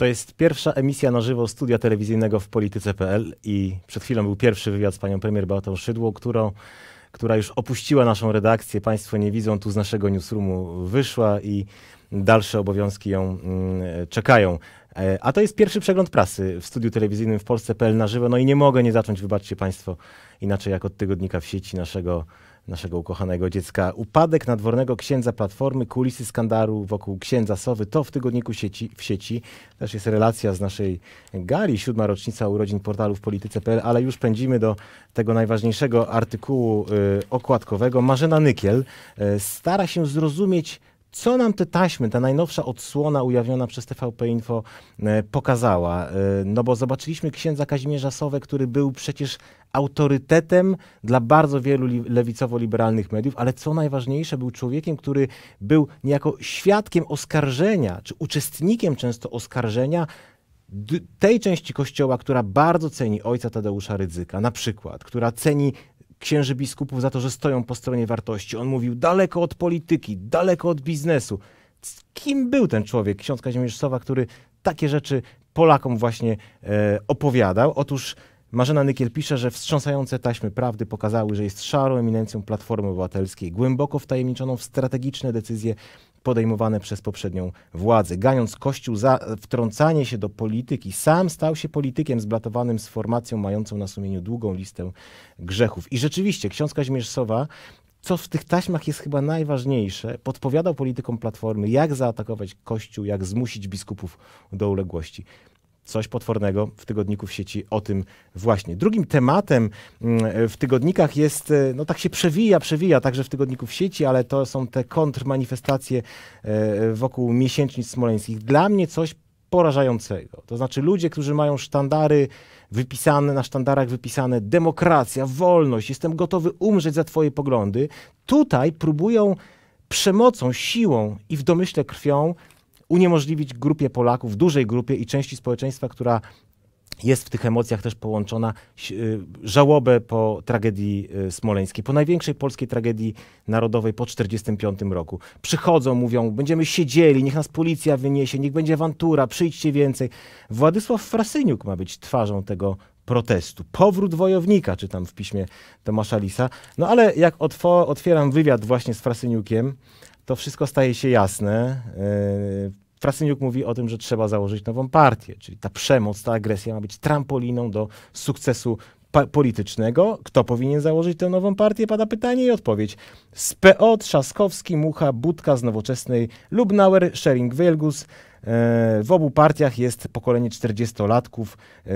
To jest pierwsza emisja na żywo studia telewizyjnego w polityce.pl i przed chwilą był pierwszy wywiad z panią premier Beatą Szydło, którą, która już opuściła naszą redakcję. Państwo nie widzą, tu z naszego newsroomu wyszła i dalsze obowiązki ją mm, czekają. E, a to jest pierwszy przegląd prasy w studiu telewizyjnym w Polsce.pl na żywo. No i nie mogę nie zacząć, wybaczcie Państwo, inaczej jak od tygodnika w sieci naszego naszego ukochanego dziecka. Upadek nadwornego księdza Platformy, kulisy skandalu wokół księdza Sowy, to w tygodniku sieci, w sieci. Też jest relacja z naszej gali, siódma rocznica urodzin portalu w polityce.pl, ale już pędzimy do tego najważniejszego artykułu y, okładkowego. Marzena Nykiel y, stara się zrozumieć co nam te taśmy, ta najnowsza odsłona ujawniona przez TVP Info e, pokazała? E, no bo zobaczyliśmy księdza Kazimierza Sowę, który był przecież autorytetem dla bardzo wielu lewicowo-liberalnych mediów, ale co najważniejsze, był człowiekiem, który był niejako świadkiem oskarżenia, czy uczestnikiem często oskarżenia tej części kościoła, która bardzo ceni ojca Tadeusza Rydzyka, na przykład, która ceni księży biskupów za to, że stoją po stronie wartości. On mówił daleko od polityki, daleko od biznesu. Z kim był ten człowiek, ksiądz Kazimierz Sowa, który takie rzeczy Polakom właśnie e, opowiadał? Otóż Marzena Nykiel pisze, że wstrząsające taśmy prawdy pokazały, że jest szarą eminencją Platformy Obywatelskiej, głęboko wtajemniczoną w strategiczne decyzje podejmowane przez poprzednią władzę. Ganiąc Kościół za wtrącanie się do polityki, sam stał się politykiem zblatowanym z formacją mającą na sumieniu długą listę grzechów. I rzeczywiście ksiądz Kazimierz Sowa co w tych taśmach jest chyba najważniejsze, podpowiadał politykom Platformy, jak zaatakować Kościół, jak zmusić biskupów do uległości. Coś potwornego w tygodniku w sieci o tym właśnie. Drugim tematem mm, w tygodnikach jest, e, no tak się przewija, przewija także w tygodniku w sieci, ale to są te kontrmanifestacje e, wokół miesięcznic smoleńskich. Dla mnie coś porażającego. To znaczy ludzie, którzy mają sztandary wypisane, na sztandarach wypisane demokracja, wolność, jestem gotowy umrzeć za twoje poglądy, tutaj próbują przemocą, siłą i w domyśle krwią uniemożliwić grupie Polaków, dużej grupie i części społeczeństwa, która jest w tych emocjach też połączona y, żałobę po tragedii y, smoleńskiej, po największej polskiej tragedii narodowej po 1945 roku. Przychodzą, mówią, będziemy siedzieli, niech nas policja wyniesie, niech będzie awantura, przyjdźcie więcej. Władysław Frasyniuk ma być twarzą tego protestu. Powrót wojownika, czytam w piśmie Tomasza Lisa. No ale jak otw- otwieram wywiad właśnie z Frasyniukiem, to wszystko staje się jasne. Yy, e, Frasyniuk mówi o tym, że trzeba założyć nową partię, czyli ta przemoc, ta agresja ma być trampoliną do sukcesu pa- politycznego. Kto powinien założyć tę nową partię? Pada pytanie i odpowiedź. Z PO Trzaskowski, Mucha, Budka z Nowoczesnej, Lubnauer, Schering-Wielgus, E, w obu partiach jest pokolenie 40-latków e,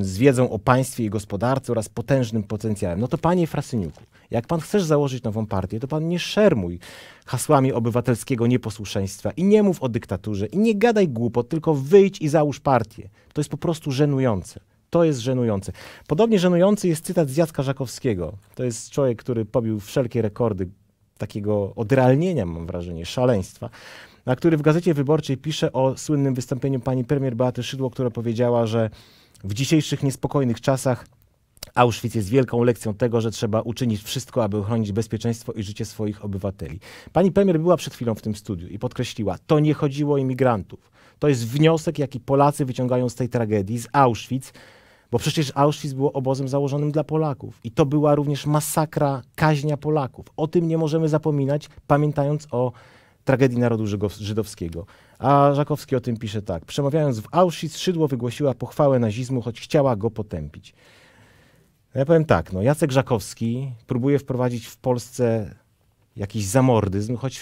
z wiedzą o państwie i gospodarce oraz potężnym potencjałem. No to panie Frasyniuku, jak pan chcesz założyć nową partię, to pan nie szermuj hasłami obywatelskiego nieposłuszeństwa i nie mów o dyktaturze i nie gadaj głupo, tylko wyjdź i załóż partię. To jest po prostu żenujące. To jest żenujące. Podobnie żenujący jest cytat z Jacka Żakowskiego. To jest człowiek, który pobił wszelkie rekordy takiego odrealnienia, mam wrażenie, szaleństwa, na który w Gazecie Wyborczej pisze o słynnym wystąpieniu pani premier Beaty Szydło, która powiedziała, że w dzisiejszych niespokojnych czasach Auschwitz jest wielką lekcją tego, że trzeba uczynić wszystko, aby ochronić bezpieczeństwo i życie swoich obywateli. Pani premier była przed chwilą w tym studiu i podkreśliła, to nie chodziło o imigrantów. To jest wniosek, jaki Polacy wyciągają z tej tragedii, z Auschwitz, bo przecież Auschwitz było obozem założonym dla Polaków. I to była również masakra, kaźnia Polaków. O tym nie możemy zapominać, pamiętając o tragedii narodu żydowskiego. A Żakowski o tym pisze tak. Przemawiając w Auschwitz, Szydło wygłosiła pochwałę nazizmu, choć chciała go potępić. No ja powiem tak, no Jacek Żakowski próbuje wprowadzić w Polsce jakiś zamordyzm, choć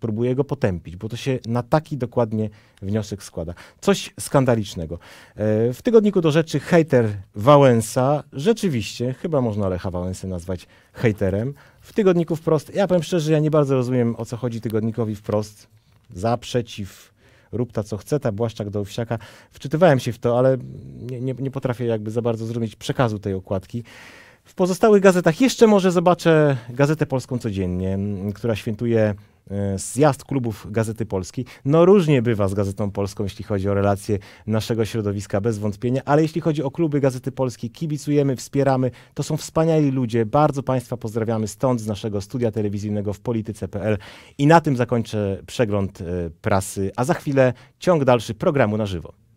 próbuję go potępić, bo to się na taki dokładnie wniosek składa. Coś skandalicznego. E, w tygodniku do rzeczy hejter Wałęsa, rzeczywiście, chyba można Lecha Wałęsę nazwać hejterem. W tygodniku wprost, ja powiem szczerze, ja nie bardzo rozumiem o co chodzi tygodnikowi wprost. Za, przeciw, rób ta co chce, ta Błaszczak do Owsiaka. Wczytywałem się w to, ale nie, nie, nie potrafię jakby za bardzo zrozumieć przekazu tej okładki. W pozostałych gazetach jeszcze może zobaczę Gazetę Polską Codziennie, która świętuje E, zjazd klubów Gazety Polskiej. No różnie bywa z Gazetą Polską, jeśli chodzi o relacje naszego środowiska, bez wątpienia, ale jeśli chodzi o kluby Gazety Polskiej, kibicujemy, wspieramy. To są wspaniali ludzie. Bardzo Państwa pozdrawiamy stąd, z naszego studia telewizyjnego w polityce.pl. I na tym zakończę przegląd e, prasy, a za chwilę ciąg dalszy programu na żywo.